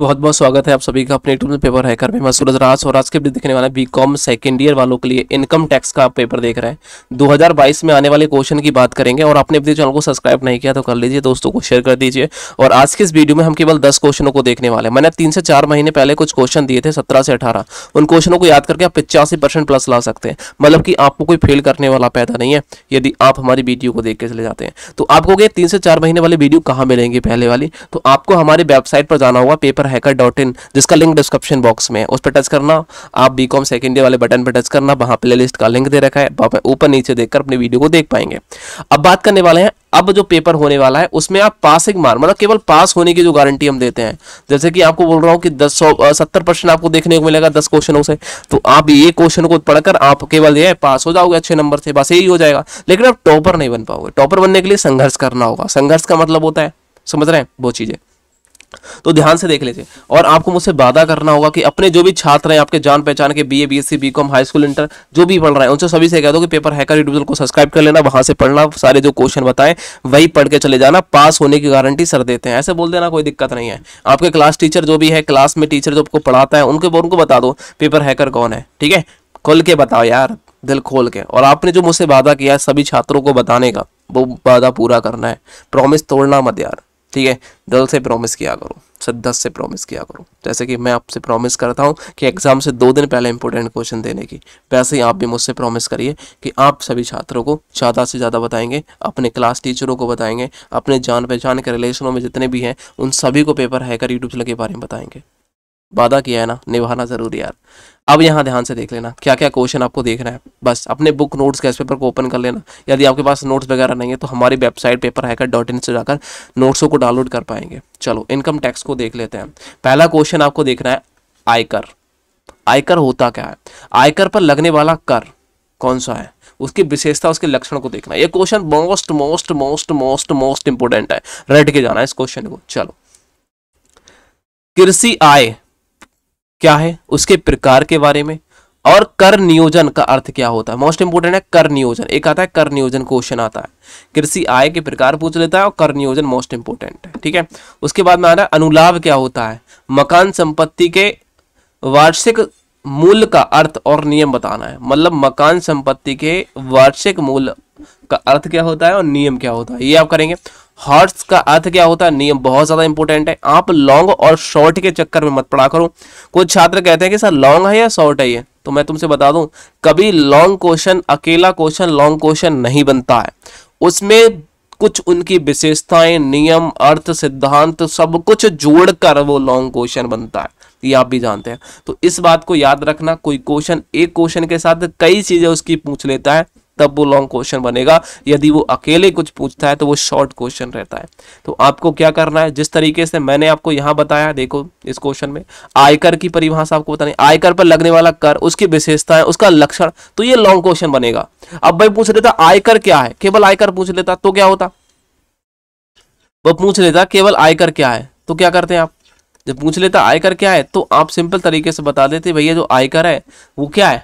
बहुत बहुत स्वागत है आप सभी का अपने यूट्यूब पेपर हैकर में मैं सूरज राज और आज के दिखने वाला बी कॉम सेकेंड ईयर वालों के लिए इनकम टैक्स का आप पेपर देख रहे हैं 2022 में आने वाले क्वेश्चन की बात करेंगे और आपने अपने चैनल को सब्सक्राइब नहीं किया तो कर लीजिए दोस्तों को शेयर कर दीजिए और आज के इस वीडियो में हम केवल दस क्वेश्चनों को देखने वाले मैंने तीन से चार महीने पहले कुछ क्वेश्चन दिए थे सत्रह से अठारह उन क्वेश्चनों को याद करके आप पिचासी प्लस ला सकते हैं मतलब कि आपको कोई फेल करने वाला पैदा नहीं है यदि आप हमारी वीडियो को देख के चले जाते हैं तो आपको तीन से चार महीने वाली वीडियो कहाँ मिलेंगी पहले वाली तो आपको हमारी वेबसाइट पर जाना होगा पेपर पर हैकर डॉट इन जिसका लिंक डिस्क्रिप्शन बॉक्स में है उस पर टच करना आप बी कॉम सेकेंड ईयर वाले बटन पर टच करना वहाँ प्ले लिस्ट का लिंक दे रखा है वहाँ पर ऊपर नीचे देखकर अपनी वीडियो को देख पाएंगे अब बात करने वाले हैं अब जो पेपर होने वाला है उसमें आप पासिंग मार मतलब केवल पास होने की जो गारंटी हम देते हैं जैसे कि आपको बोल रहा हूँ कि दस सौ सत्तर परसेंट आपको देखने को मिलेगा दस क्वेश्चनों से तो आप ये क्वेश्चन को पढ़कर आप केवल ये पास हो जाओगे अच्छे नंबर से बस यही हो जाएगा लेकिन आप टॉपर नहीं बन पाओगे टॉपर बनने के लिए संघर्ष करना होगा संघर्ष का मतलब होता है समझ रहे हैं वो चीज़ें तो ध्यान से देख लीजिए और आपको मुझसे वादा करना होगा कि अपने जो भी छात्र हैं आपके जान पहचान के BA BSc BCom high school inter जो भी पढ़ रहे हैं उनसे सभी से कह दो कि पेपर हैकर यूट्यूब को सब्सक्राइब कर लेना वहां से पढ़ना सारे जो क्वेश्चन बताएं वही पढ़ के चले जाना पास होने की गारंटी सर देते हैं ऐसे बोल देना कोई दिक्कत नहीं है आपके क्लास टीचर जो भी है क्लास में टीचर जो आपको पढ़ाता है उनके उनको बता दो पेपर हैकर कौन है ठीक है खोल के बताओ यार दिल खोल के और आपने जो मुझसे वादा किया है सभी छात्रों को बताने का वो वादा पूरा करना है प्रॉमिस तोड़ना मत यार ठीक है दिल से प्रॉमिस किया करो शिद्दत से प्रॉमिस किया करो जैसे कि मैं आपसे प्रॉमिस करता हूँ कि एग्ज़ाम से दो दिन पहले इंपॉर्टेंट क्वेश्चन देने की वैसे ही आप भी मुझसे प्रॉमिस करिए कि आप सभी छात्रों को ज़्यादा से ज़्यादा बताएंगे अपने क्लास टीचरों को बताएंगे अपने जान पहचान के रिलेशनों में जितने भी हैं उन सभी को पेपर हैकर यूट्यूब चल के बारे में बताएंगे वादा किया है ना निभाना ज़रूरी यार अब यहाँ ध्यान से देख लेना क्या क्या क्वेश्चन आपको देखना है बस अपने बुक नोट्स गैस पेपर को ओपन कर लेना यदि आपके पास नोट्स वगैरह नहीं है तो हमारी website paper hacker dot in से जाकर नोट्सों को डाउनलोड कर पाएंगे चलो इनकम टैक्स को देख लेते हैं पहला क्वेश्चन आपको देखना है आयकर आयकर होता क्या है आयकर पर लगने वाला कर कौन सा है उसकी विशेषता उसके लक्षण को देखना ये question most most most most most important है रेड के जाना है इस क्वेश्चन को चलो कृषि आय क्या है उसके प्रकार के बारे में और कर नियोजन का अर्थ क्या होता है मोस्ट इंपोर्टेंट है कर नियोजन एक आता है कर नियोजन क्वेश्चन आता है कृषि आय के प्रकार पूछ लेता है और कर नियोजन मोस्ट इंपोर्टेंट है ठीक है उसके बाद में आता है अनुलाभ क्या होता है मकान संपत्ति के वार्षिक मूल्य का अर्थ और नियम बताना है मतलब मकान संपत्ति के वार्षिक मूल्य का अर्थ क्या होता है और नियम क्या होता है ये आप करेंगे हर्ट्स का अर्थ क्या होता है नियम बहुत ज़्यादा इंपॉर्टेंट है आप लॉन्ग और शॉर्ट के चक्कर में मत पड़ा करो कुछ छात्र कहते हैं कि सर लॉन्ग है या शॉर्ट है ये तो मैं तुमसे बता दूं कभी लॉन्ग क्वेश्चन अकेला क्वेश्चन लॉन्ग क्वेश्चन नहीं बनता है उसमें कुछ उनकी विशेषताएं नियम अर्थ सिद्धांत सब कुछ जोड़कर वो लॉन्ग क्वेश्चन बनता है ये आप भी जानते हैं तो इस बात को याद रखना कोई क्वेश्चन एक क्वेश्चन के साथ कई चीज़ें उसकी पूछ लेता है तब वो लॉन्ग क्वेश्चन बनेगा यदि वो अकेले कुछ पूछता है तो वो शॉर्ट क्वेश्चन रहता है तो आपको क्या करना है जिस तरीके से मैंने आपको यहां बताया देखो इस क्वेश्चन में आयकर की परिभाषा आपको बताने आयकर पर लगने वाला कर उसकी विशेषता है उसका लक्षण तो ये लॉन्ग क्वेश्चन बनेगा अब भाई पूछ लेता आयकर क्या है केवल आयकर पूछ लेता तो क्या होता वो पूछ लेता केवल आयकर क्या है तो क्या करते हैं आप जब पूछ लेता आयकर क्या है तो आप सिंपल तरीके से बता देते भैया जो आयकर है वो क्या है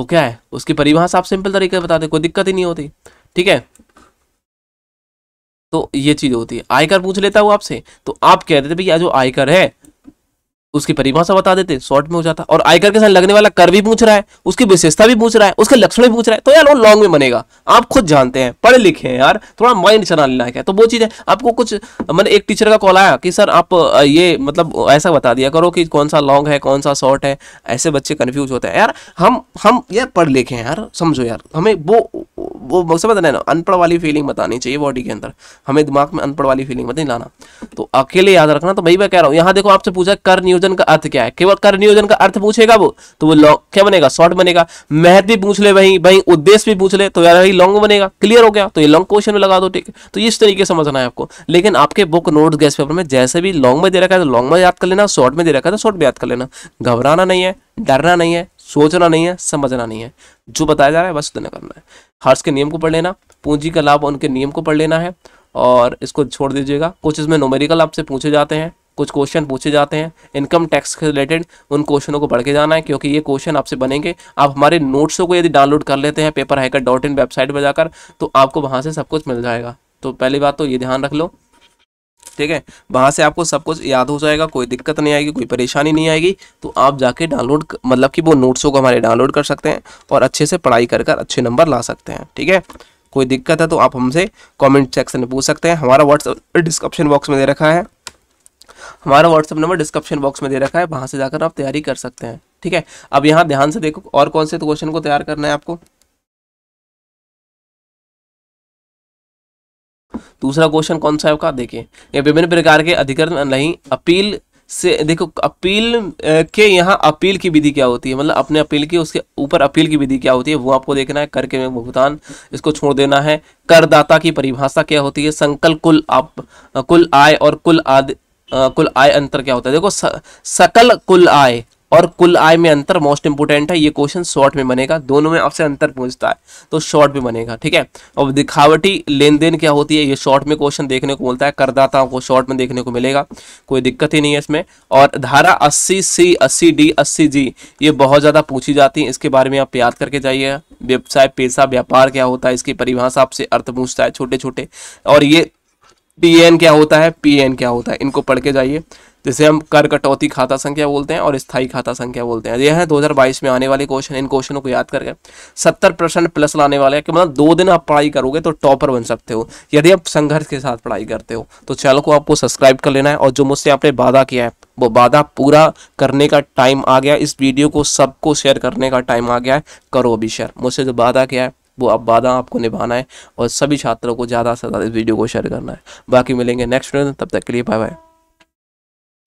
वो तो क्या है उसकी परिभाषा आप सिंपल तरीके से बताते कोई दिक्कत ही नहीं होती ठीक है तो ये चीज होती है आयकर पूछ लेता हूं आपसे तो आप कह देते भैया जो आयकर है उसकी परिभाषा बता देते शॉर्ट में हो जाता और आयकर के साथ लगने वाला कर भी पूछ रहा है उसकी विशेषता भी पूछ रहा है उसके लक्षण भी पूछ रहा है तो यार वो लॉन्ग में बनेगा आप खुद जानते हैं पढ़े लिखे हैं यार थोड़ा माइंड चलाने लायक है तो वो चीज़ है आपको कुछ मैंने एक टीचर का कॉल आया कि सर आप ये मतलब ऐसा बता दिया करो कि कौन सा लॉन्ग है कौन सा शॉर्ट है ऐसे बच्चे कन्फ्यूज होते हैं यार हम हम यार पढ़ लिखे हैं यार समझो यार हमें वो वो मकसद रहे ना अनपढ़ वाली फीलिंग बतानी चाहिए बॉडी के अंदर हमें दिमाग में अनपढ़ वाली फीलिंग बता लाना तो अकेले याद रखना तो भाई मैं कह रहा हूँ यहाँ देखो आपसे पूछा कर न्यूज नियोजन का अर्थ क्या है केवल कर नियोजन का अर्थ पूछेगा वो तो वो लॉन्ग क्या बनेगा शॉर्ट बनेगा महत्व भी पूछ ले भाई भाई उद्देश्य भी पूछ ले तो यार भाई लॉन्ग बनेगा क्लियर हो गया तो ये लॉन्ग क्वेश्चन में लगा दो ठीक है तो इस तरीके समझना है आपको लेकिन आपके बुक नोट गैस पेपर में जैसे भी लॉन्ग में दे रखा है तो लॉन्ग में याद कर लेना शॉर्ट में दे रखा है तो शॉर्ट में याद कर लेना घबराना नहीं है डरना नहीं है सोचना नहीं है समझना नहीं है जो बताया जा रहा है बस उतना करना है हर्ष के नियम को पढ़ लेना पूंजी का लाभ उनके नियम को पढ़ लेना है और इसको छोड़ दीजिएगा कुछ इसमें नोमेरिकल आपसे पूछे जाते हैं कुछ क्वेश्चन पूछे जाते हैं इनकम टैक्स के रिलेटेड उन क्वेश्चनों को पढ़ के जाना है क्योंकि ये क्वेश्चन आपसे बनेंगे आप हमारे नोट्सों को यदि डाउनलोड कर लेते हैं paper hacker dot in website पर जाकर तो आपको वहाँ से सब कुछ मिल जाएगा तो पहली बात तो ये ध्यान रख लो ठीक है वहाँ से आपको सब कुछ याद हो जाएगा कोई दिक्कत नहीं आएगी कोई परेशानी नहीं आएगी तो आप जाके डाउनलोड मतलब कि वो नोट्सों को हमारे डाउनलोड कर सकते हैं और अच्छे से पढ़ाई कर कर अच्छे नंबर ला सकते हैं ठीक है कोई दिक्कत है तो आप हमसे कमेंट सेक्शन में पूछ सकते हैं हमारा व्हाट्सअप डिस्क्रिप्शन बॉक्स में दे रखा है हमारा व्हाट्सअप नंबर डिस्क्रिप्शन बॉक्स में दे रखा है वहाँ से जाकर आप तैयारी कर सकते हैं ठीक है अब यहाँ ध्यान से देखो और कौन से क्वेश्चन को तैयार करना है आपको दूसरा क्वेश्चन कौन सा है आपका देखिए ये विभिन्न प्रकार के अधिकरण नहीं अपील से देखो अपील के यहाँ अपील की विधि क्या होती है मतलब अपने अपील की उसके ऊपर अपील की विधि क्या होती है वो आपको देखना है करके में भुगतान इसको छोड़ देना है करदाता की परिभाषा क्या होती है संकल कुल आप कुल आय और कुल आदि कुल आय अंतर क्या होता है देखो सकल कुल आय और कुल आय में अंतर मोस्ट इंपोर्टेंट है ये क्वेश्चन शॉर्ट में बनेगा दोनों में आपसे अंतर पूछता है तो शॉर्ट में बनेगा ठीक है अब दिखावटी लेन देन क्या होती है ये शॉर्ट में क्वेश्चन देखने को मिलता है करदाताओं को शॉर्ट में देखने को मिलेगा कोई दिक्कत ही नहीं है इसमें और धारा अस्सी सी अस्सी डी अस्सी जी ये बहुत ज़्यादा पूछी जाती है इसके बारे में आप याद करके जाइए व्यवसाय पेशा व्यापार क्या होता है इसकी परिभाषा आपसे अर्थ पूछता है छोटे छोटे और ये पी एन क्या होता है पी एन क्या होता है इनको पढ़ के जाइए जिसे हम कर कटौती खाता संख्या बोलते हैं और स्थाई खाता संख्या बोलते हैं यह है 2022 में आने वाले क्वेश्चन इन क्वेश्चनों को याद करके 70 परसेंट प्लस लाने वाले हैं कि मतलब दो दिन आप पढ़ाई करोगे तो टॉपर बन सकते हो यदि आप संघर्ष के साथ पढ़ाई करते हो तो चैनल को आपको सब्सक्राइब कर लेना है और जो मुझसे आपने वादा किया है वो वादा पूरा करने का टाइम आ गया इस वीडियो को सबको शेयर करने का टाइम आ गया है करो अभी शेयर मुझसे जो वादा किया है वो अब वादा आपको निभाना है और सभी छात्रों को ज़्यादा से ज़्यादा इस वीडियो को शेयर करना है बाकी मिलेंगे नेक्स्ट वीडियो तब तक के लिए बाय बाय